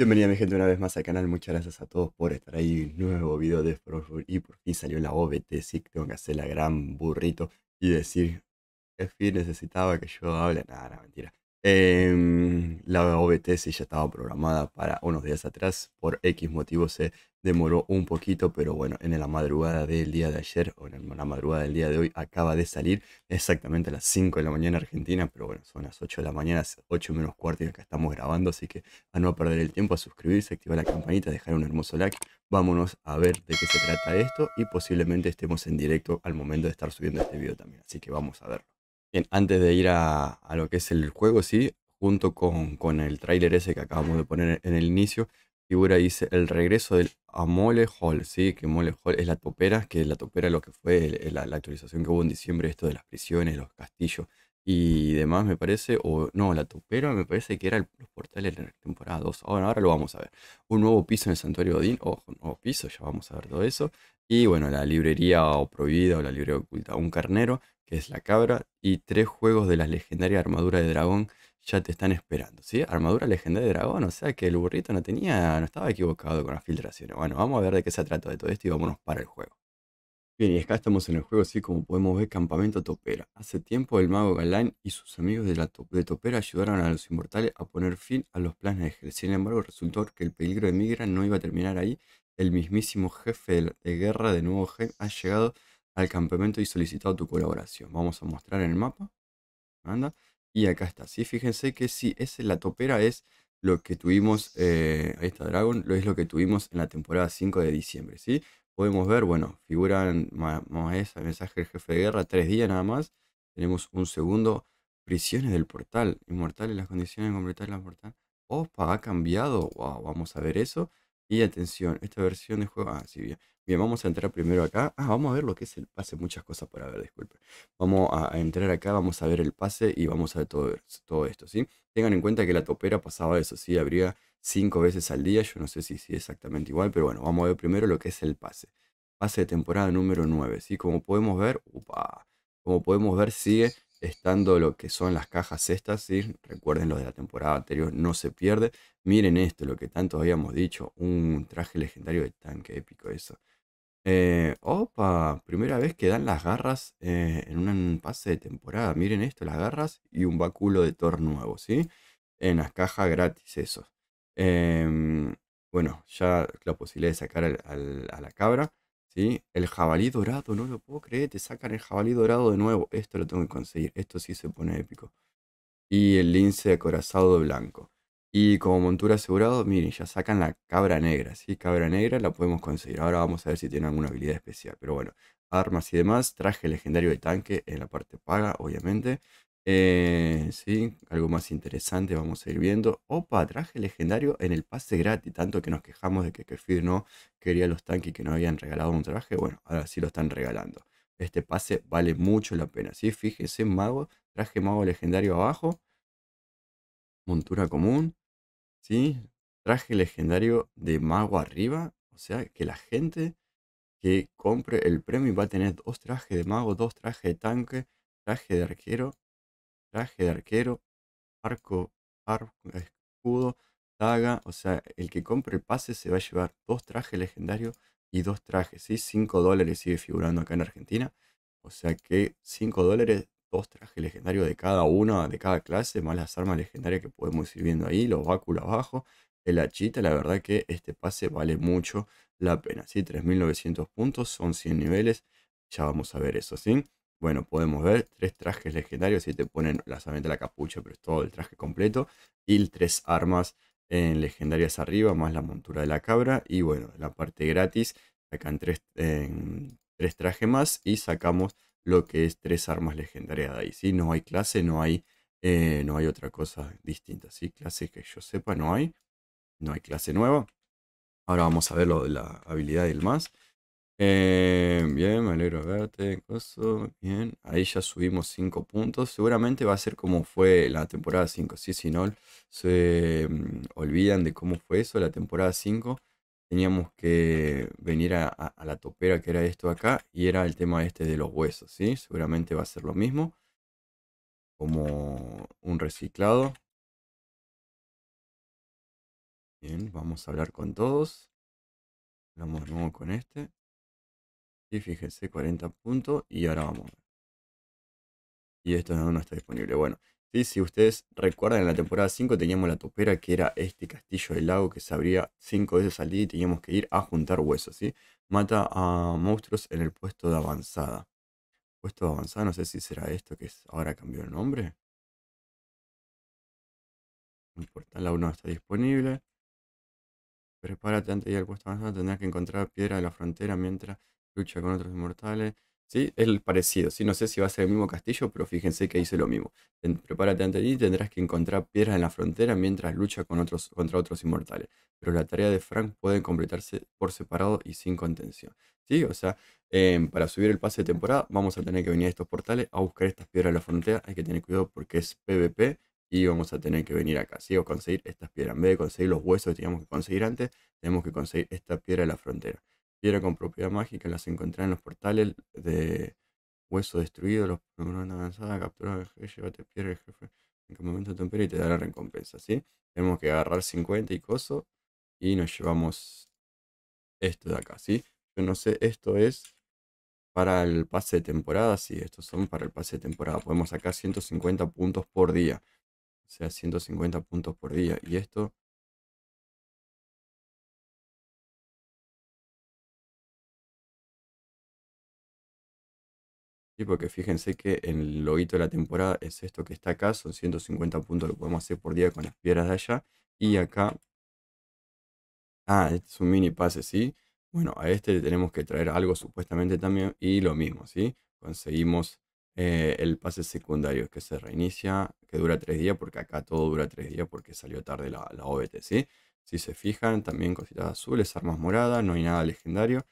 Bienvenida mi gente una vez más al canal, muchas gracias a todos por estar ahí, nuevo video de Frozen. y por fin salió la OBT, sí tengo que hacer la gran burrito y decir, que fin necesitaba que yo hable, nada, nada, mentira, Em, la OBT sí ya estaba programada para unos días atrás, por X motivo se demoró un poquito, pero bueno, en la madrugada del día de ayer o en la madrugada del día de hoy acaba de salir exactamente a las 5 de la mañana Argentina, pero bueno, son las 8 de la mañana, 8 menos cuarto y acá estamos grabando, así que a no perder el tiempo, a suscribirse, activar la campanita, dejar un hermoso like, vámonos a ver de qué se trata esto y posiblemente estemos en directo al momento de estar subiendo este video también, así que vamos a ver Bien, antes de ir a, lo que es el juego, sí, junto con, el tráiler ese que acabamos de poner en el inicio, figura dice el regreso del Mole Hall, sí, que Mole Hall es la topera, que la topera lo que fue la, actualización que hubo en diciembre, esto de las prisiones, los castillos y demás, me parece, o no, la topera me parece que era los portales de la temporada 2. Ahora, ahora lo vamos a ver. Un nuevo piso en el santuario Odín, ojo, un nuevo piso, ya vamos a ver todo eso. Y bueno, la librería o prohibida o la librería oculta, un carnero que es la cabra, y tres juegos de la legendaria armadura de dragón ya te están esperando, ¿sí? Armadura legendaria de dragón, o sea que el burrito no tenía, no estaba equivocado con las filtraciones. Bueno, vamos a ver de qué se trata de todo esto y vámonos para el juego. Bien, y acá estamos en el juego, así como podemos ver, Campamento Topera. Hace tiempo el mago Galán y sus amigos de, la Topera ayudaron a los inmortales a poner fin a los planes de gel. Sin embargo, resultó que el peligro de Migra no iba a terminar ahí. El mismísimo jefe de, de guerra de Nuevo Gen ha llegado al campamento y solicitado tu colaboración. Vamos a mostrar en el mapa. Anda. Y acá está. Sí, fíjense que si sí, es la topera es lo que tuvimos, eh, ahí Dragon, lo es lo que tuvimos en la temporada 5 de diciembre, ¿sí? Podemos ver, bueno, figuran más, mensaje del jefe de guerra, tres días nada más. Tenemos un segundo, prisiones del portal, inmortal en las condiciones de completar la portal. Opa, ha cambiado, wow, vamos a ver eso. Y atención, esta versión de juego. Ah, sí, bien. Bien, vamos a entrar primero acá. Ah, vamos a ver lo que es el pase. Muchas cosas para ver, disculpen. Vamos a entrar acá, vamos a ver el pase y vamos a ver todo, todo esto, ¿sí? Tengan en cuenta que la topera pasaba eso, ¿sí? Habría cinco veces al día. Yo no sé si, si exactamente igual, pero bueno, vamos a ver primero lo que es el pase. Pase de temporada número 9, ¿sí? Como podemos ver, upa, como podemos ver, sigue estando lo que son las cajas estas, ¿sí? recuerden lo de la temporada anterior, no se pierde. Miren esto, lo que tanto habíamos dicho, un traje legendario de tanque épico eso. Eh, opa, primera vez que dan las garras eh, en un pase de temporada. Miren esto, las garras y un báculo de Thor nuevo, ¿sí? En las cajas gratis, eso. Em, bueno, ya la posibilidad de sacar a la cabra. El jabalí dorado, no lo puedo creer, te sacan el jabalí dorado de nuevo. Esto lo tengo que conseguir, esto sí se pone épico. Y el lince acorazado de blanco. Y como montura asegurado, miren, ya sacan la cabra negra, ¿sí? Cabra negra la podemos conseguir. Ahora vamos a ver si tiene alguna habilidad especial. Pero bueno, armas y demás, traje legendario de tanque en la parte paga, obviamente. Eh, sí, algo más interesante vamos a ir viendo. Opa, traje legendario en el pase gratis. Tanto que nos quejamos de que Kefir no quería los tanques que no habían regalado un traje. Bueno, ahora sí lo están regalando. Este pase vale mucho la pena. Sí, fíjense, mago. Traje mago legendario abajo. Montura común. Sí, traje legendario de mago arriba. O sea que la gente que compre el premio va a tener dos trajes de mago, dos trajes de tanque, traje de arquero traje de arquero, arco, arco, escudo, daga. O sea, el que compre el pase se va a llevar dos trajes legendarios y dos trajes, ¿sí? 5 dólares sigue figurando acá en Argentina. O sea que 5 dólares, dos trajes legendarios de cada una, de cada clase, más las armas legendarias que podemos ir viendo ahí, los báculos abajo, el hachita. La verdad que este pase vale mucho la pena, ¿sí? 3.900 puntos, son 100 niveles. Ya vamos a ver eso, ¿sí? Bueno, podemos ver tres trajes legendarios. si te ponen la, solamente la capucha, pero es todo el traje completo. Y tres armas en eh, legendarias arriba, más la montura de la cabra. Y bueno, la parte gratis, sacan tres, tres trajes más y sacamos lo que es tres armas legendarias de ahí. No hay clase, no hay, eh, no hay otra cosa distinta. ¿sí? Clase que yo sepa, no hay. No hay clase nueva. Ahora vamos a ver lo de la habilidad del más. Eh, bien, me alegro de verte, Bien, ahí ya subimos 5 puntos. Seguramente va a ser como fue la temporada 5. Sí, si no, se mm, olvidan de cómo fue eso, la temporada 5. Teníamos que venir a, la topera que era esto acá y era el tema este de los huesos, ¿sí? Seguramente va a ser lo mismo, como un reciclado. Bien, vamos a hablar con todos. Hablamos de nuevo con este. Y fíjense, 40 puntos. Y ahora vamos Y esto no, está disponible. Bueno, sí, si ustedes recuerdan, en la temporada 5 teníamos la topera, que era este castillo del lago que se abría 5 veces al día y teníamos que ir a juntar huesos, ¿sí? Mata a monstruos en el puesto de avanzada. Puesto de avanzada, no sé si será esto que ahora cambió el nombre. El portal aún no está disponible. Prepárate antes de ir al puesto avanzada tendrás que encontrar piedra de la frontera mientras Lucha con otros inmortales. Sí, es parecido. Sí, no sé si va a ser el mismo castillo, pero fíjense que hice lo mismo. prepárate ante ti, tendrás que encontrar piedras en la frontera mientras lucha con otros, contra otros inmortales. Pero la tarea de Frank puede completarse por separado y sin contención. Sí, o sea, em, para subir el pase de temporada vamos a tener que venir a estos portales a buscar estas piedras en la frontera. Hay que tener cuidado porque es PvP y vamos a tener que venir acá, ¿sí? O conseguir estas piedras. En vez de conseguir los huesos que teníamos que conseguir antes, tenemos que conseguir esta piedra en la frontera piedra con propiedad mágica las encontré en los portales de hueso destruido, los la avanzada, captura el jefe, llévate piedra el jefe en campamento empera y te da la recompensa, ¿sí? Tenemos que agarrar 50 y coso y nos llevamos esto de acá, ¿sí? Yo no sé, esto es para el pase de temporada, sí, estos son para el pase de temporada. Podemos sacar 150 puntos por día. O sea, 150 puntos por día. Y esto porque fíjense que el loguito de la temporada es esto que está acá, son 150 puntos, lo podemos hacer por día con las piedras de allá. Y acá, ah, este es un mini pase, ¿sí? Bueno, a este le tenemos que traer algo supuestamente también y lo mismo, ¿sí? Conseguimos eh, el pase secundario que se reinicia, que dura 3 días, porque acá todo dura 3 días porque salió tarde la, la OBT, ¿sí? Si se fijan, también cositas azules, armas moradas, no hay nada legendario.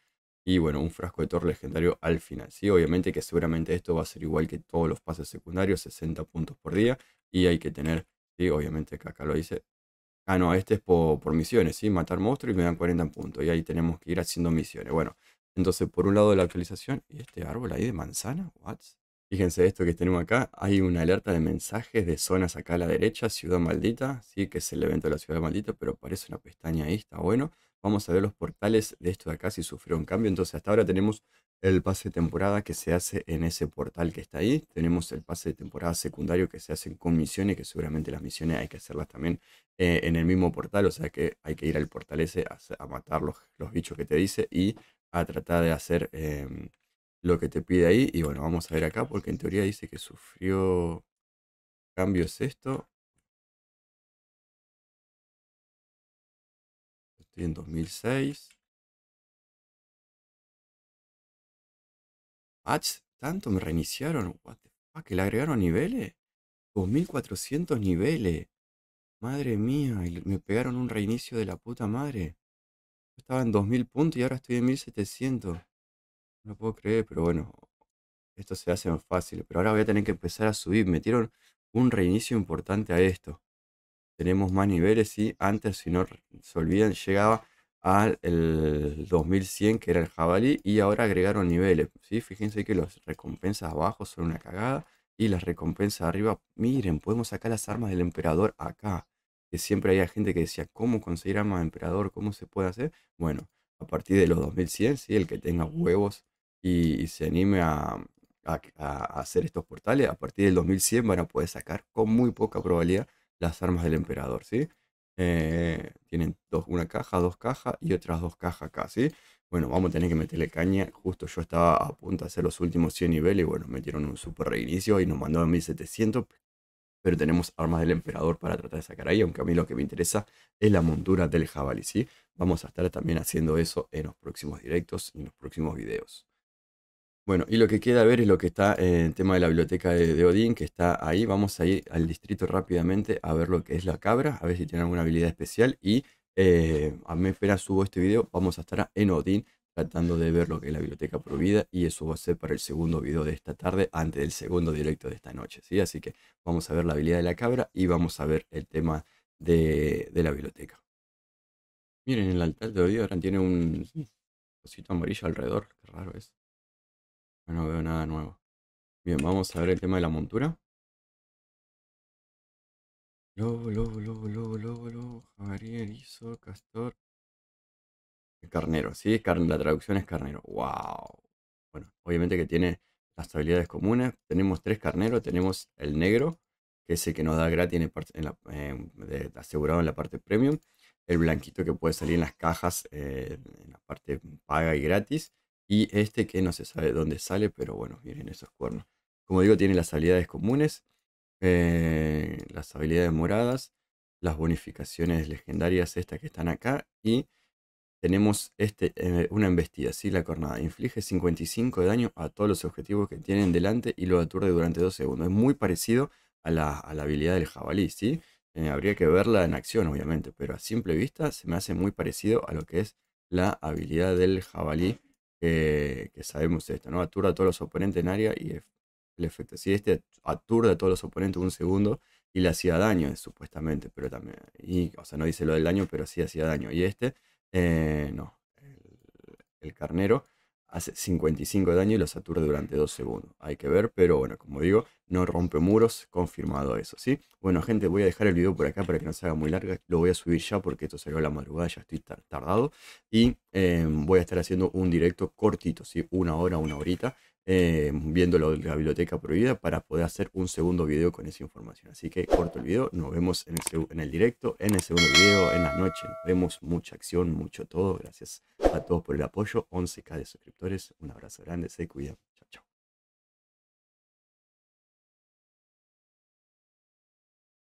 Y bueno, un frasco de torre legendario al final. Sí, obviamente que seguramente esto va a ser igual que todos los pases secundarios, 60 puntos por día. Y hay que tener, sí, obviamente que acá lo dice. Ah, no, este es por, misiones, sí, matar monstruos y me dan 40 puntos. Y ahí tenemos que ir haciendo misiones. Bueno, entonces por un lado la actualización y este árbol ahí de manzana, what? Fíjense esto que tenemos acá, hay una alerta de mensajes de zonas acá a la derecha, Ciudad Maldita, sí que es el evento de la Ciudad Maldita, pero parece una pestaña ahí, está bueno. Vamos a ver los portales de esto de acá si sufrió un cambio. Entonces hasta ahora tenemos el pase de temporada que se hace en ese portal que está ahí. Tenemos el pase de temporada secundario que se hace con misiones, que seguramente las misiones hay que hacerlas también eh, en el mismo portal. O sea que hay que ir al portal ese a, matar los, bichos que te dice y a tratar de hacer em, lo que te pide ahí. Y bueno, vamos a ver acá porque en teoría dice que sufrió cambios esto. en 2006. ¡Ah, tanto me reiniciaron. What le agregaron niveles. 2400 niveles. Madre mía, me pegaron un reinicio de la puta madre. Yo estaba en 2000 puntos y ahora estoy en 1700. No puedo creer, pero bueno, esto se hace más fácil. Pero ahora voy a tener que empezar a subir. Metieron un reinicio importante a esto tenemos más niveles y antes, si no se olvidan, llegaba al 2100 que era el jabalí y ahora agregaron niveles. ¿sí? Fíjense que las recompensas abajo son una cagada y las recompensas arriba, miren, podemos sacar las armas del emperador acá. Que siempre había gente que decía, ¿cómo conseguir armas de emperador? ¿Cómo se puede hacer? Bueno, a partir de los 2100, ¿sí? el que tenga huevos y, se anime a hacer estos portales, a partir del 2100 van a poder sacar con muy poca probabilidad las armas del emperador, ¿sí? Eh, tienen dos, una caja, dos cajas y otras dos cajas acá, ¿sí? Bueno, vamos a tener que meterle caña. Justo yo estaba a punto de hacer los últimos 100 niveles y bueno, metieron un super reinicio y nos mandaron 1700. Pero tenemos armas del emperador para tratar de sacar ahí, aunque a mí lo que me interesa es la montura del jabalí, ¿sí? Vamos a estar también haciendo eso en los próximos directos y en los próximos videos. Bueno, y lo que queda ver es lo que está en tema de la biblioteca de, Odín, que está ahí. Vamos a ir al distrito rápidamente a ver lo que es la cabra, a ver si tiene alguna habilidad especial. Y eh, a mí espera subo este video, vamos a estar en Odín tratando de ver lo que es la biblioteca prohibida y eso va a ser para el segundo video de esta tarde, antes del segundo directo de esta noche, ¿sí? Así que vamos a ver la habilidad de la cabra y vamos a ver el tema de, la biblioteca. Miren, el altar de Odín ahora tiene un cosito amarillo alrededor, qué raro es. No veo nada nuevo. Bien, vamos a ver el tema de la montura. Lobo, lobo, lobo, lobo, lobo, lobo, castor. El carnero, ¿sí? La traducción es carnero. ¡Wow! Bueno, obviamente que tiene las habilidades comunes. Tenemos tres carneros. Tenemos el negro, que es el que nos da gratis en, la, em, asegurado en la parte premium. El blanquito que puede salir en las cajas, eh, en la parte paga y gratis. Y este que no se sabe dónde sale, pero bueno, miren esos cuernos. Como digo, tiene las habilidades comunes, eh, las habilidades moradas, las bonificaciones legendarias estas que están acá y tenemos este, eh, una embestida, ¿sí? la cornada. Inflige 55 de daño a todos los objetivos que tienen delante y lo aturde durante 2 segundos. Es muy parecido a la, habilidad del jabalí, ¿sí? Eh, habría que verla en acción, obviamente, pero a simple vista se me hace muy parecido a lo que es la habilidad del jabalí que sabemos esto, ¿no? Aturda a todos los oponentes en área y el efecto. Si este aturda a todos los oponentes un segundo y le hacía daño, supuestamente, pero también. Y, o sea, no dice lo del daño, pero sí hacía daño. Y este, eh, no. El, carnero hace 55 de daño y los satura durante 2 segundos. Hay que ver, pero bueno, como digo, no rompe muros, confirmado eso, ¿sí? Bueno, gente, voy a dejar el video por acá para que no se haga muy larga. Lo voy a subir ya porque esto salió a la madrugada, ya estoy tardado. Y em, voy a estar haciendo un directo cortito, ¿sí? Una hora, una horita, em, viendo de la biblioteca prohibida para poder hacer un segundo video con esa información. Así que corto el video, nos vemos en el, en el directo, en el segundo video, en la noche. Nos vemos, mucha acción, mucho todo. Gracias a todos por el apoyo. 11k de suscriptores, un abrazo grande, se cuidan.